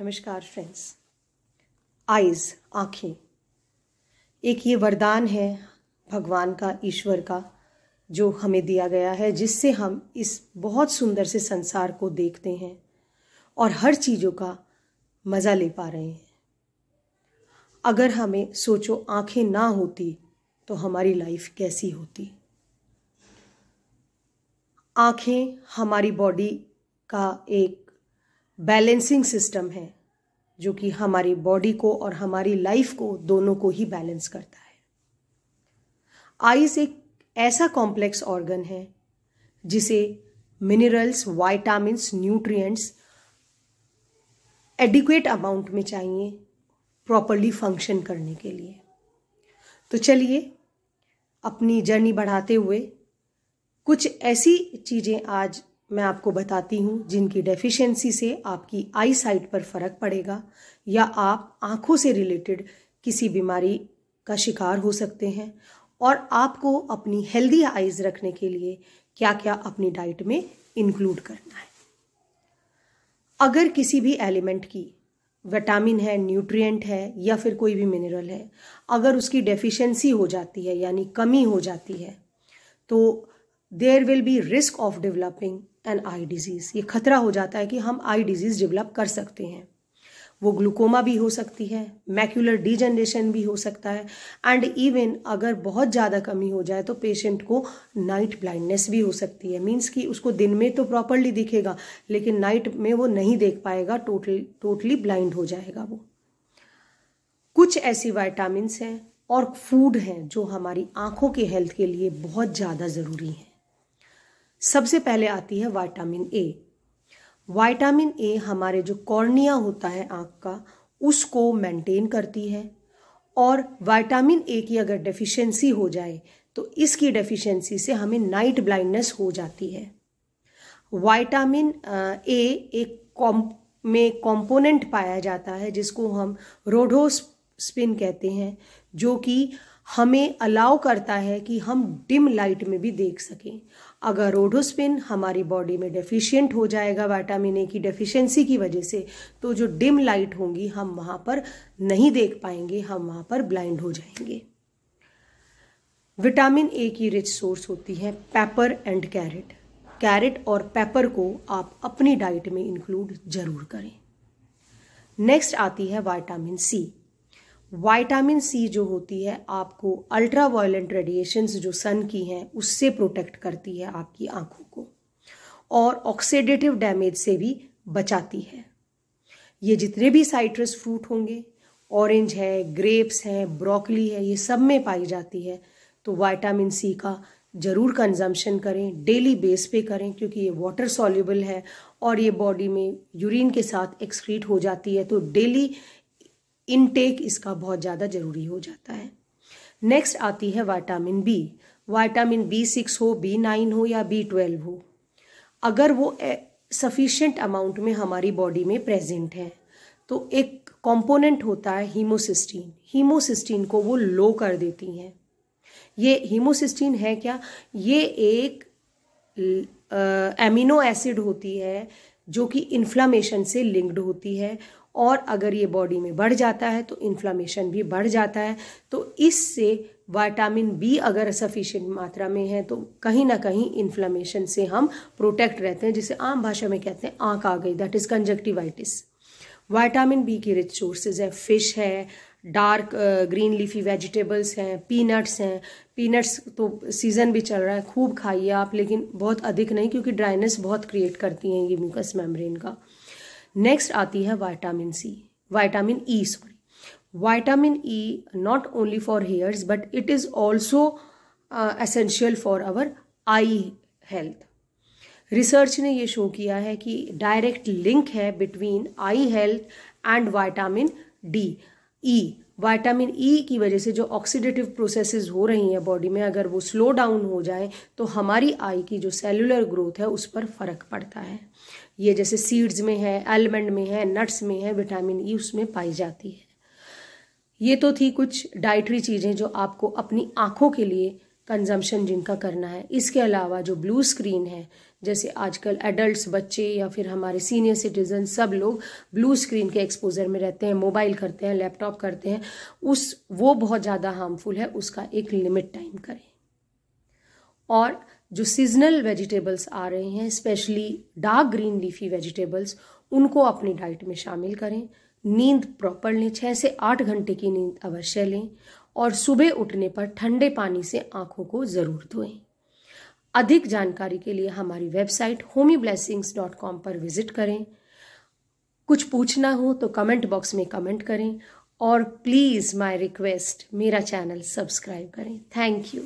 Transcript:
नमस्कार friends eyes आँखें एक ये वरदान है भगवान का ईश्वर का जो हमें दिया गया है जिससे हम इस बहुत सुंदर से संसार को देखते हैं और हर चीज़ों का मज़ा ले पा रहे हैं अगर हमें सोचो आंखें ना होती तो हमारी लाइफ कैसी होती आंखें हमारी बॉडी का एक बैलेंसिंग सिस्टम है जो कि हमारी बॉडी को और हमारी लाइफ को दोनों को ही बैलेंस करता है आइज एक ऐसा कॉम्प्लेक्स ऑर्गन है जिसे minerals vitamins nutrients adequate amount में चाहिए प्रॉपरली फंक्शन करने के लिए तो चलिए अपनी जर्नी बढ़ाते हुए कुछ ऐसी चीज़ें आज मैं आपको बताती हूँ जिनकी डेफिशिएंसी से आपकी आई साइट पर फ़र्क पड़ेगा या आप आँखों से रिलेटेड किसी बीमारी का शिकार हो सकते हैं और आपको अपनी हेल्दी आइज़ रखने के लिए क्या क्या अपनी डाइट में इंक्लूड करना है अगर किसी भी एलिमेंट की विटामिन है न्यूट्रिएंट है या फिर कोई भी मिनरल है अगर उसकी डेफिशिएंसी हो जाती है यानी कमी हो जाती है तो there will be risk of developing an eye disease ये खतरा हो जाता है कि हम आई डिजीज़ डेवलप कर सकते हैं वो ग्लूकोमा भी हो सकती है मैक्यूलर डिजनरेशन भी हो सकता है एंड इवन अगर बहुत ज़्यादा कमी हो जाए तो पेशेंट को नाइट ब्लाइंडनेस भी हो सकती है मीन्स कि उसको दिन में तो प्रॉपरली दिखेगा लेकिन नाइट में वो नहीं देख पाएगा टोटल टोटली ब्लाइंड हो जाएगा वो कुछ ऐसी वाइटामस हैं और फूड हैं जो हमारी आँखों के हेल्थ के लिए बहुत ज़्यादा ज़रूरी हैं सबसे पहले आती है वाइटामिन ए वाइटामिन ए हमारे जो कॉर्निया होता है आँख का उसको मेंटेन करती है और वाइटामिन ए की अगर डेफिशिएंसी हो जाए तो इसकी डेफिशिएंसी से हमें नाइट ब्लाइंडनेस हो जाती है वाइटामिन ए एक कॉम में कंपोनेंट पाया जाता है जिसको हम स्पिन कहते हैं जो कि हमें अलाउ करता है कि हम डिम लाइट में भी देख सकें अगर रोडोस्पिन हमारी बॉडी में डेफिशिएंट हो जाएगा वाइटामिन ए की डेफिशिएंसी की वजह से तो जो डिम लाइट होंगी हम वहाँ पर नहीं देख पाएंगे हम वहाँ पर ब्लाइंड हो जाएंगे विटामिन ए की रिच सोर्स होती है पेपर एंड कैरेट कैरेट और पेपर को आप अपनी डाइट में इंक्लूड जरूर करें नेक्स्ट आती है वाइटामिन सी वाइटामिन सी जो होती है आपको अल्ट्रा वायलेंट रेडिएशंस जो सन की हैं उससे प्रोटेक्ट करती है आपकी आंखों को और ऑक्सीडेटिव डैमेज से भी बचाती है ये जितने भी साइट्रस फ्रूट होंगे ऑरेंज है ग्रेप्स हैं ब्रोकली है ये सब में पाई जाती है तो वाइटामिन सी का ज़रूर कंजम्पशन करें डेली बेस पे करें क्योंकि ये वाटर सॉल्यूबल है और ये बॉडी में यूरिन के साथ एक्सक्रीट हो जाती है तो डेली इनटेक इसका बहुत ज़्यादा ज़रूरी हो जाता है नेक्स्ट आती है vitamin B vitamin B six हो बी नाइन हो या बी ट्वेल्व हो अगर वो सफिशेंट अमाउंट में हमारी बॉडी में प्रेजेंट है तो एक कंपोनेंट होता है हीमोसिस्टीन हीमोसिस्टीन को वो लो कर देती हैं ये हीमोसिस्टीन है क्या ये एक एमिनो एसिड होती है जो कि इन्फ्लामेशन से लिंक्ड होती है और अगर ये बॉडी में बढ़ जाता है तो इन्फ्लामेशन भी बढ़ जाता है तो इससे विटामिन बी अगर सफिशेंट मात्रा में है तो कहीं ना कहीं इन्फ्लामेशन से हम प्रोटेक्ट रहते हैं जिसे आम भाषा में कहते हैं आँख आ गई that is conjunctivitis vitamin B की रिच सोर्सेज है फिश है डार्क ग्रीन लीफी वेजिटेबल्स हैं पीनट्स हैं पीनट्स तो सीज़न भी चल रहा है खूब खाइए आप लेकिन बहुत अधिक नहीं क्योंकि ड्राइनेस बहुत क्रिएट करती हैं ये म्यूकस मेम्ब्रेन का नेक्स्ट आती है vitamin C vitamin E sorry vitamin E not only for hairs but it is also essential for our eye health research ने ये शो किया है कि डायरेक्ट लिंक है between eye health and vitamin D E vitamin E की वजह से जो ऑक्सीडेटिव प्रोसेसेस हो रही हैं बॉडी में अगर वो स्लो डाउन हो जाए तो हमारी आई की जो सेलुलर ग्रोथ है उस पर फ़र्क पड़ता है ये जैसे सीड्स में है आलमंड में है नट्स में है विटामिन ई e उसमें पाई जाती है ये तो थी कुछ डाइटरी चीज़ें जो आपको अपनी आँखों के लिए कंजम्पशन जिनका करना है इसके अलावा जो ब्लू स्क्रीन है जैसे आजकल एडल्ट्स बच्चे या फिर हमारे सीनियर सिटीजन सब लोग ब्लू स्क्रीन के एक्सपोजर में रहते हैं मोबाइल करते हैं लैपटॉप करते हैं उस वो बहुत ज़्यादा हार्मफुल है उसका एक लिमिट टाइम करें और जो सीजनल वेजिटेबल्स आ रहे हैं specially dark green leafy vegetables उनको अपनी डाइट में शामिल करें नींद प्रॉपर लें छः से आठ घंटे की नींद अवश्य लें और सुबह उठने पर ठंडे पानी से आँखों को ज़रूर धोएं अधिक जानकारी के लिए हमारी वेबसाइट होमी डॉट कॉम पर विजिट करें कुछ पूछना हो तो कमेंट बॉक्स में कमेंट करें और प्लीज़ माय रिक्वेस्ट मेरा चैनल सब्सक्राइब करें थैंक यू